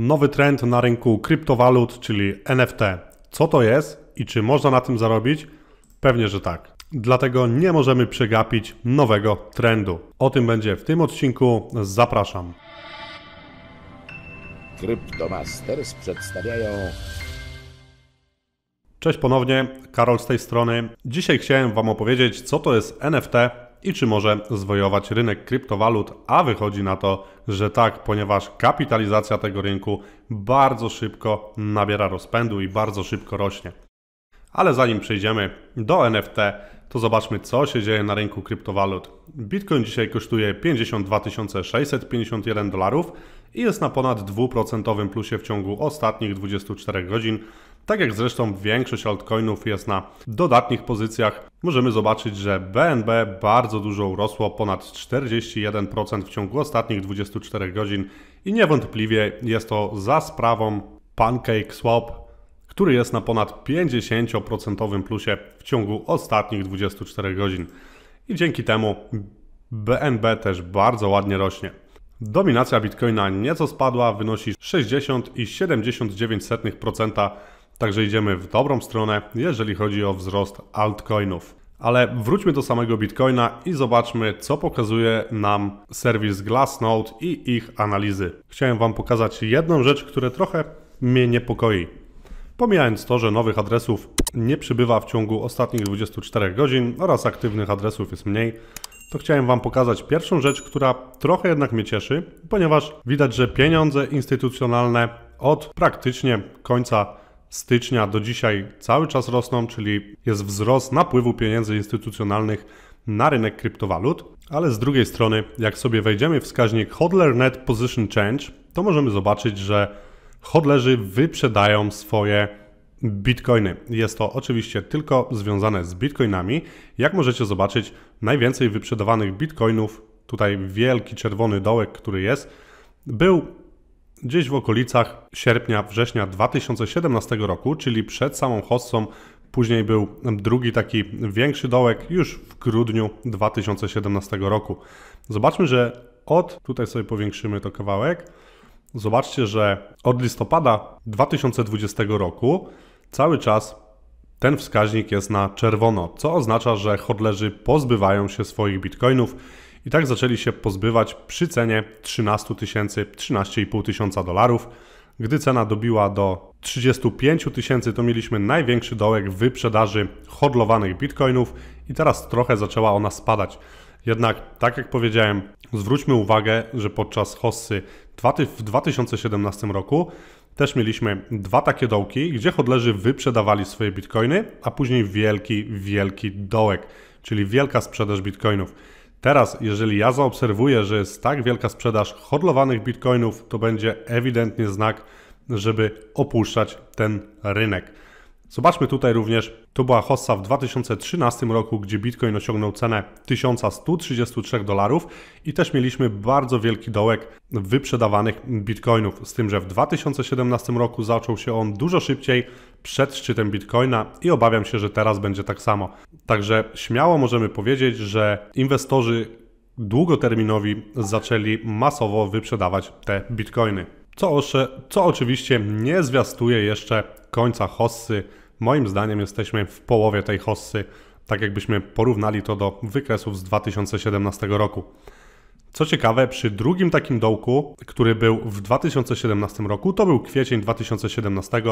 nowy trend na rynku kryptowalut, czyli NFT. Co to jest i czy można na tym zarobić? Pewnie, że tak. Dlatego nie możemy przegapić nowego trendu. O tym będzie w tym odcinku. Zapraszam. Kryptomasters przedstawiają. Cześć ponownie, Karol z tej strony. Dzisiaj chciałem Wam opowiedzieć, co to jest NFT i czy może zwojować rynek kryptowalut, a wychodzi na to, że tak, ponieważ kapitalizacja tego rynku bardzo szybko nabiera rozpędu i bardzo szybko rośnie. Ale zanim przejdziemy do NFT, to zobaczmy, co się dzieje na rynku kryptowalut. Bitcoin dzisiaj kosztuje 52 651 dolarów i jest na ponad 2% plusie w ciągu ostatnich 24 godzin, tak jak zresztą większość altcoinów jest na dodatnich pozycjach, możemy zobaczyć, że BNB bardzo dużo urosło, ponad 41% w ciągu ostatnich 24 godzin i niewątpliwie jest to za sprawą Pancake Swap, który jest na ponad 50% plusie w ciągu ostatnich 24 godzin. I dzięki temu BNB też bardzo ładnie rośnie. Dominacja Bitcoina nieco spadła, wynosi 60,79% Także idziemy w dobrą stronę, jeżeli chodzi o wzrost altcoinów. Ale wróćmy do samego Bitcoina i zobaczmy, co pokazuje nam serwis Glassnode i ich analizy. Chciałem Wam pokazać jedną rzecz, która trochę mnie niepokoi. Pomijając to, że nowych adresów nie przybywa w ciągu ostatnich 24 godzin oraz aktywnych adresów jest mniej, to chciałem Wam pokazać pierwszą rzecz, która trochę jednak mnie cieszy, ponieważ widać, że pieniądze instytucjonalne od praktycznie końca stycznia do dzisiaj cały czas rosną, czyli jest wzrost napływu pieniędzy instytucjonalnych na rynek kryptowalut, ale z drugiej strony, jak sobie wejdziemy w wskaźnik Hodler Net Position Change, to możemy zobaczyć, że hodlerzy wyprzedają swoje bitcoiny. Jest to oczywiście tylko związane z bitcoinami. Jak możecie zobaczyć, najwięcej wyprzedawanych bitcoinów, tutaj wielki czerwony dołek, który jest, był Gdzieś w okolicach sierpnia, września 2017 roku, czyli przed samą Hossą, później był drugi taki większy dołek już w grudniu 2017 roku. Zobaczmy, że od, tutaj sobie powiększymy to kawałek, zobaczcie, że od listopada 2020 roku cały czas ten wskaźnik jest na czerwono, co oznacza, że hodlerzy pozbywają się swoich bitcoinów i tak zaczęli się pozbywać przy cenie 13 tysięcy, 13,5 tysiąca dolarów. Gdy cena dobiła do 35 tysięcy, to mieliśmy największy dołek w wyprzedaży hodlowanych bitcoinów i teraz trochę zaczęła ona spadać. Jednak, tak jak powiedziałem, zwróćmy uwagę, że podczas hossy w 2017 roku też mieliśmy dwa takie dołki, gdzie hodlerzy wyprzedawali swoje bitcoiny, a później wielki, wielki dołek, czyli wielka sprzedaż bitcoinów. Teraz, jeżeli ja zaobserwuję, że jest tak wielka sprzedaż hodlowanych bitcoinów, to będzie ewidentnie znak, żeby opuszczać ten rynek. Zobaczmy tutaj również, to była hossa w 2013 roku, gdzie Bitcoin osiągnął cenę 1133 dolarów i też mieliśmy bardzo wielki dołek wyprzedawanych Bitcoinów, z tym, że w 2017 roku zaczął się on dużo szybciej przed szczytem Bitcoina i obawiam się, że teraz będzie tak samo. Także śmiało możemy powiedzieć, że inwestorzy długoterminowi zaczęli masowo wyprzedawać te Bitcoiny. Co, co oczywiście nie zwiastuje jeszcze końca hossy Moim zdaniem jesteśmy w połowie tej hossy, tak jakbyśmy porównali to do wykresów z 2017 roku. Co ciekawe, przy drugim takim dołku, który był w 2017 roku, to był kwiecień 2017,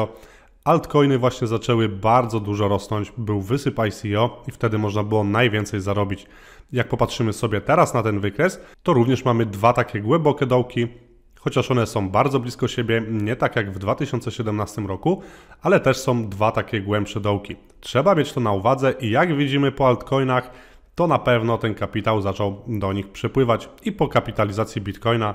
altcoiny właśnie zaczęły bardzo dużo rosnąć, był wysyp ICO e i wtedy można było najwięcej zarobić. Jak popatrzymy sobie teraz na ten wykres, to również mamy dwa takie głębokie dołki, chociaż one są bardzo blisko siebie, nie tak jak w 2017 roku, ale też są dwa takie głębsze dołki. Trzeba mieć to na uwadze i jak widzimy po altcoinach, to na pewno ten kapitał zaczął do nich przepływać i po kapitalizacji bitcoina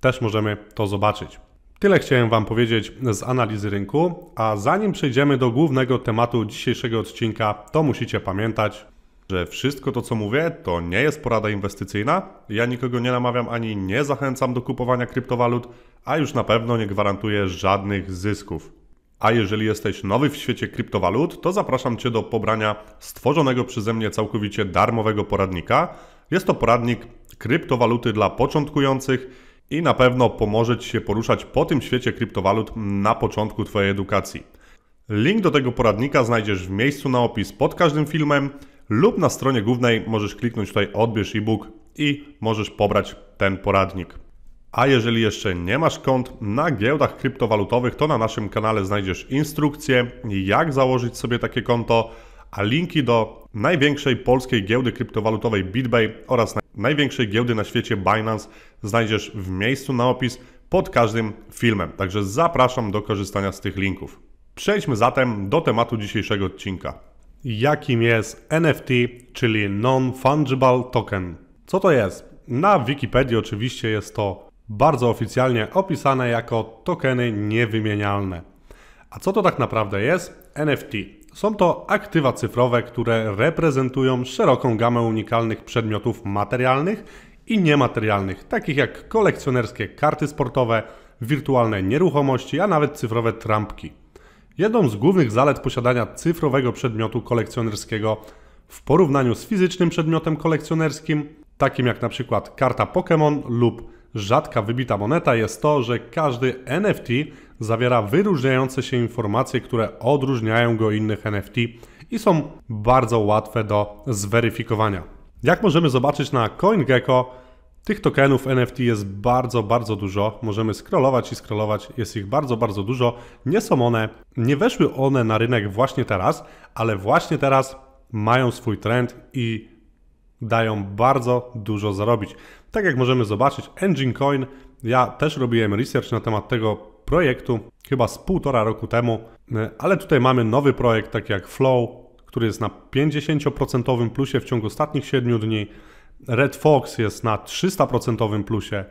też możemy to zobaczyć. Tyle chciałem Wam powiedzieć z analizy rynku, a zanim przejdziemy do głównego tematu dzisiejszego odcinka, to musicie pamiętać, że wszystko to, co mówię, to nie jest porada inwestycyjna. Ja nikogo nie namawiam ani nie zachęcam do kupowania kryptowalut, a już na pewno nie gwarantuję żadnych zysków. A jeżeli jesteś nowy w świecie kryptowalut, to zapraszam Cię do pobrania stworzonego przeze mnie całkowicie darmowego poradnika. Jest to poradnik kryptowaluty dla początkujących i na pewno pomoże Ci się poruszać po tym świecie kryptowalut na początku Twojej edukacji. Link do tego poradnika znajdziesz w miejscu na opis pod każdym filmem lub na stronie głównej możesz kliknąć tutaj odbierz e-book i możesz pobrać ten poradnik. A jeżeli jeszcze nie masz kont na giełdach kryptowalutowych, to na naszym kanale znajdziesz instrukcję, jak założyć sobie takie konto, a linki do największej polskiej giełdy kryptowalutowej BitBay oraz największej giełdy na świecie Binance znajdziesz w miejscu na opis pod każdym filmem. Także zapraszam do korzystania z tych linków. Przejdźmy zatem do tematu dzisiejszego odcinka jakim jest NFT, czyli Non-Fungible Token. Co to jest? Na Wikipedii oczywiście jest to bardzo oficjalnie opisane jako tokeny niewymienialne. A co to tak naprawdę jest? NFT. Są to aktywa cyfrowe, które reprezentują szeroką gamę unikalnych przedmiotów materialnych i niematerialnych, takich jak kolekcjonerskie karty sportowe, wirtualne nieruchomości, a nawet cyfrowe trampki. Jedną z głównych zalet posiadania cyfrowego przedmiotu kolekcjonerskiego w porównaniu z fizycznym przedmiotem kolekcjonerskim, takim jak na przykład karta Pokémon lub rzadka wybita moneta, jest to, że każdy NFT zawiera wyróżniające się informacje, które odróżniają go innych NFT i są bardzo łatwe do zweryfikowania. Jak możemy zobaczyć na CoinGecko, tych tokenów NFT jest bardzo, bardzo dużo. Możemy scrollować i scrollować. Jest ich bardzo, bardzo dużo. Nie są one, nie weszły one na rynek właśnie teraz, ale właśnie teraz mają swój trend i dają bardzo dużo zarobić. Tak jak możemy zobaczyć, Engine Coin, ja też robiłem research na temat tego projektu chyba z półtora roku temu, e, ale tutaj mamy nowy projekt, tak jak Flow, który jest na 50% plusie w ciągu ostatnich 7 dni. Red Fox jest na 300% plusie.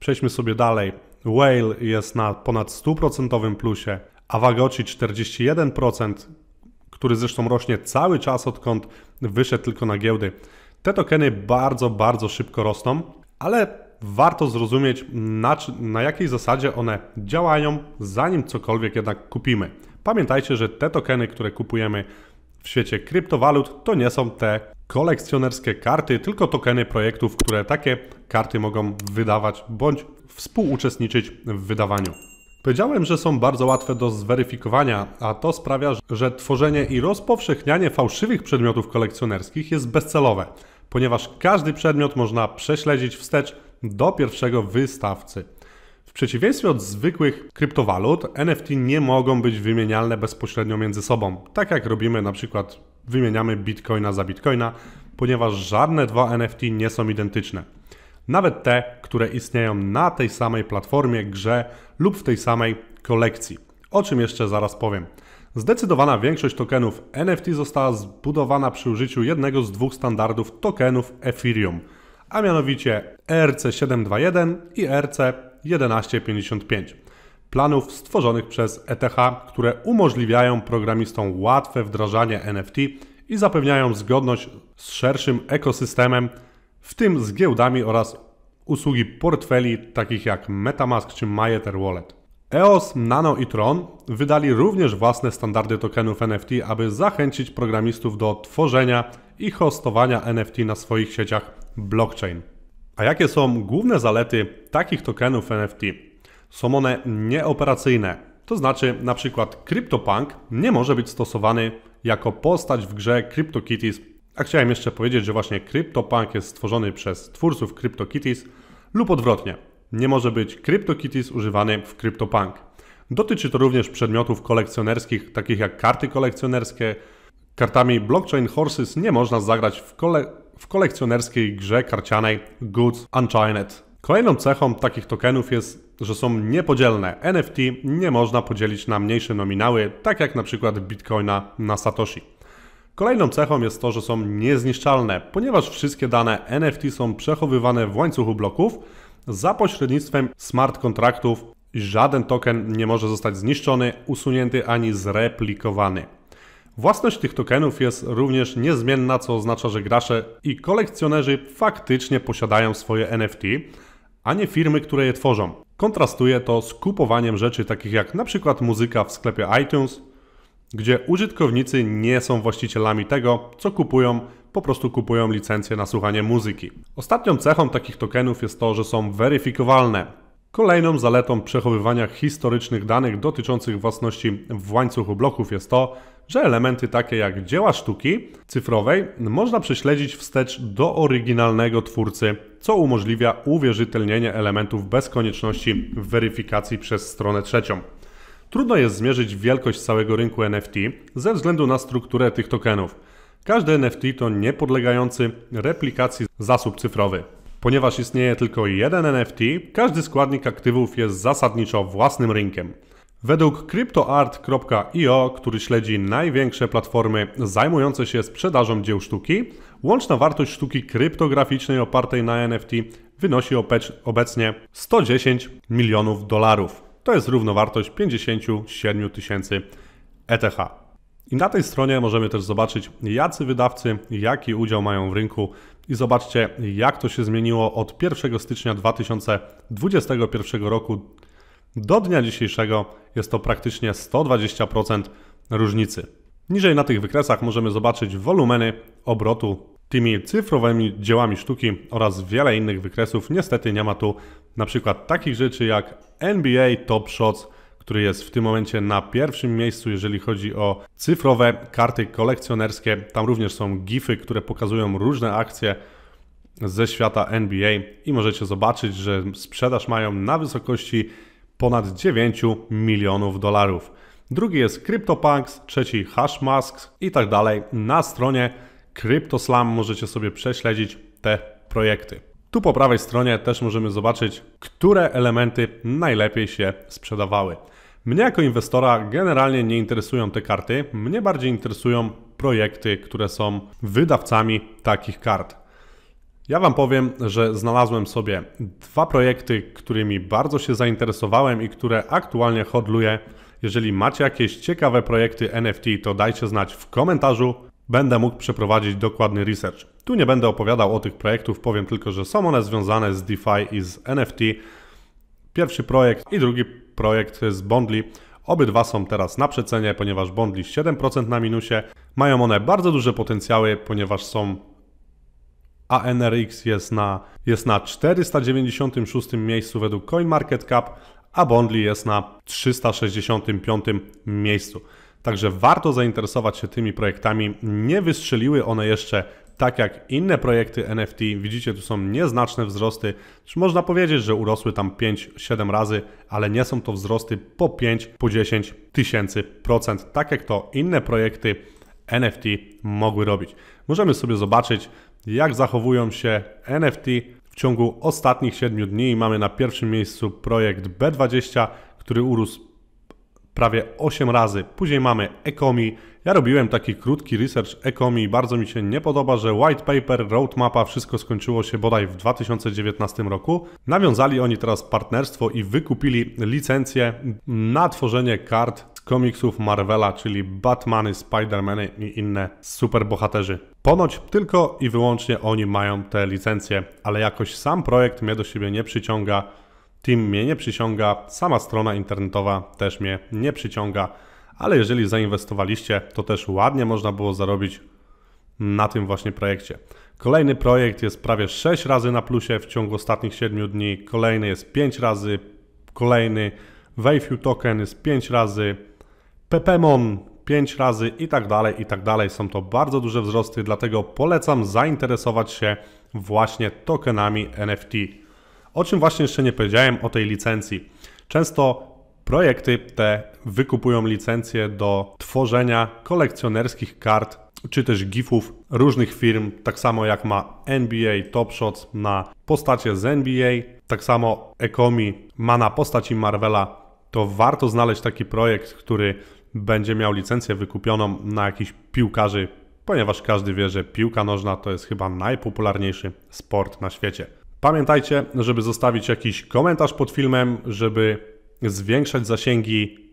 Przejdźmy sobie dalej. Whale jest na ponad 100% plusie. Awagoci 41%, który zresztą rośnie cały czas, odkąd wyszedł tylko na giełdy. Te tokeny bardzo, bardzo szybko rosną, ale warto zrozumieć, na, na, jakiej zasadzie one działają, zanim cokolwiek jednak kupimy. Pamiętajcie, że te tokeny, które kupujemy, w świecie kryptowalut to nie są te kolekcjonerskie karty, tylko tokeny projektów, które takie karty mogą wydawać bądź współuczestniczyć w wydawaniu. Powiedziałem, że są bardzo łatwe do zweryfikowania, a to sprawia, że tworzenie i rozpowszechnianie fałszywych przedmiotów kolekcjonerskich jest bezcelowe, ponieważ każdy przedmiot można prześledzić wstecz do pierwszego wystawcy przeciwieństwie od zwykłych kryptowalut, NFT nie mogą być wymienialne bezpośrednio między sobą. Tak jak robimy na przykład, wymieniamy bitcoina za bitcoina, ponieważ żadne dwa NFT nie są identyczne. Nawet te, które istnieją na tej samej platformie, grze lub w tej samej kolekcji. O czym jeszcze zaraz powiem. Zdecydowana większość tokenów NFT została zbudowana przy użyciu jednego z dwóch standardów tokenów Ethereum, a mianowicie ERC721 i ERC 1155. Planów stworzonych przez ETH, które umożliwiają programistom łatwe wdrażanie NFT i zapewniają zgodność z szerszym ekosystemem, w tym z giełdami oraz usługi portfeli takich jak MetaMask czy Myeter Wallet. EOS, Nano i Tron wydali również własne standardy tokenów NFT, aby zachęcić programistów do tworzenia i hostowania NFT na swoich sieciach blockchain. A jakie są główne zalety takich tokenów NFT? Są one nieoperacyjne, to znaczy na przykład CryptoPunk nie może być stosowany jako postać w grze CryptoKitties. A chciałem jeszcze powiedzieć, że właśnie CryptoPunk jest stworzony przez twórców CryptoKitties lub odwrotnie. Nie może być CryptoKitties używany w CryptoPunk. Dotyczy to również przedmiotów kolekcjonerskich, takich jak karty kolekcjonerskie. Kartami Blockchain Horses nie można zagrać w kolekcjonerskich w kolekcjonerskiej grze karcianej Goods Unchained. Kolejną cechą takich tokenów jest, że są niepodzielne. NFT nie można podzielić na mniejsze nominały, tak jak na przykład Bitcoina na Satoshi. Kolejną cechą jest to, że są niezniszczalne, ponieważ wszystkie dane NFT są przechowywane w łańcuchu bloków za pośrednictwem smart kontraktów. Żaden token nie może zostać zniszczony, usunięty ani zreplikowany. Własność tych tokenów jest również niezmienna, co oznacza, że gracze i kolekcjonerzy faktycznie posiadają swoje NFT, a nie firmy, które je tworzą. Kontrastuje to z kupowaniem rzeczy takich jak np. muzyka w sklepie iTunes, gdzie użytkownicy nie są właścicielami tego, co kupują, po prostu kupują licencję na słuchanie muzyki. Ostatnią cechą takich tokenów jest to, że są weryfikowalne. Kolejną zaletą przechowywania historycznych danych dotyczących własności w łańcuchu bloków jest to, że elementy takie jak dzieła sztuki cyfrowej można prześledzić wstecz do oryginalnego twórcy, co umożliwia uwierzytelnienie elementów bez konieczności weryfikacji przez stronę trzecią. Trudno jest zmierzyć wielkość całego rynku NFT ze względu na strukturę tych tokenów. Każdy NFT to niepodlegający replikacji zasób cyfrowy. Ponieważ istnieje tylko jeden NFT, każdy składnik aktywów jest zasadniczo własnym rynkiem. Według CryptoArt.io, który śledzi największe platformy zajmujące się sprzedażą dzieł sztuki, łączna wartość sztuki kryptograficznej opartej na NFT wynosi obecnie 110 milionów dolarów. To jest równowartość 57 tysięcy ETH. I na tej stronie możemy też zobaczyć, jacy wydawcy, jaki udział mają w rynku i zobaczcie, jak to się zmieniło od 1 stycznia 2021 roku do dnia dzisiejszego jest to praktycznie 120% różnicy. Niżej na tych wykresach możemy zobaczyć wolumeny obrotu tymi cyfrowymi dziełami sztuki oraz wiele innych wykresów. Niestety nie ma tu na przykład takich rzeczy jak NBA Top Shots, który jest w tym momencie na pierwszym miejscu, jeżeli chodzi o cyfrowe karty kolekcjonerskie. Tam również są gify, które pokazują różne akcje ze świata NBA i możecie zobaczyć, że sprzedaż mają na wysokości ponad 9 milionów dolarów. Drugi jest CryptoPunks, trzeci Hashmasks i tak dalej. Na stronie CryptoSlam możecie sobie prześledzić te projekty. Tu po prawej stronie też możemy zobaczyć, które elementy najlepiej się sprzedawały. Mnie jako inwestora generalnie nie interesują te karty, mnie bardziej interesują projekty, które są wydawcami takich kart. Ja Wam powiem, że znalazłem sobie dwa projekty, którymi bardzo się zainteresowałem i które aktualnie hodluję. Jeżeli macie jakieś ciekawe projekty NFT, to dajcie znać w komentarzu. Będę mógł przeprowadzić dokładny research. Tu nie będę opowiadał o tych projektów, powiem tylko, że są one związane z DeFi i z NFT. Pierwszy projekt i drugi projekt z Bondly. Obydwa są teraz na przecenie, ponieważ Bondly 7% na minusie. Mają one bardzo duże potencjały, ponieważ są Nrx jest na, jest na 496 miejscu według CoinMarketCap, a Bondly jest na 365 miejscu. Także warto zainteresować się tymi projektami. Nie wystrzeliły one jeszcze tak jak inne projekty NFT. Widzicie, tu są nieznaczne wzrosty. Czy można powiedzieć, że urosły tam 5-7 razy, ale nie są to wzrosty po 5, po 10 tysięcy procent, tak jak to inne projekty NFT mogły robić. Możemy sobie zobaczyć, jak zachowują się NFT w ciągu ostatnich 7 dni. Mamy na pierwszym miejscu projekt B20, który urósł prawie 8 razy. Później mamy Ecomi. Ja robiłem taki krótki research Ecomi. Bardzo mi się nie podoba, że white paper, roadmapa, wszystko skończyło się bodaj w 2019 roku. Nawiązali oni teraz partnerstwo i wykupili licencję na tworzenie kart komiksów Marvela, czyli Batmany, Spidermany i inne superbohaterzy. Ponoć tylko i wyłącznie oni mają te licencje, ale jakoś sam projekt mnie do siebie nie przyciąga. Team mnie nie przyciąga, sama strona internetowa też mnie nie przyciąga, ale jeżeli zainwestowaliście, to też ładnie można było zarobić na tym właśnie projekcie. Kolejny projekt jest prawie 6 razy na plusie w ciągu ostatnich 7 dni, kolejny jest 5 razy, kolejny Waveview Token jest 5 razy, Pepemon 5 razy i tak dalej, i tak dalej. Są to bardzo duże wzrosty, dlatego polecam zainteresować się właśnie tokenami NFT. O czym właśnie jeszcze nie powiedziałem, o tej licencji. Często projekty te wykupują licencje do tworzenia kolekcjonerskich kart czy też gifów różnych firm, tak samo jak ma NBA Top Shots na postacie z NBA, tak samo Ekomi ma na postaci Marvela, to warto znaleźć taki projekt, który będzie miał licencję wykupioną na jakichś piłkarzy, ponieważ każdy wie, że piłka nożna to jest chyba najpopularniejszy sport na świecie. Pamiętajcie, żeby zostawić jakiś komentarz pod filmem, żeby zwiększać zasięgi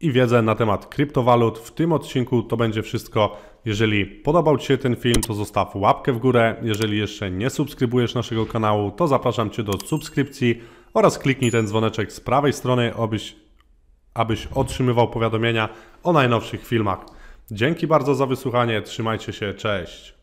i wiedzę na temat kryptowalut. W tym odcinku to będzie wszystko. Jeżeli podobał Ci się ten film, to zostaw łapkę w górę. Jeżeli jeszcze nie subskrybujesz naszego kanału, to zapraszam Cię do subskrypcji oraz kliknij ten dzwoneczek z prawej strony, abyś, abyś otrzymywał powiadomienia o najnowszych filmach. Dzięki bardzo za wysłuchanie, trzymajcie się, cześć!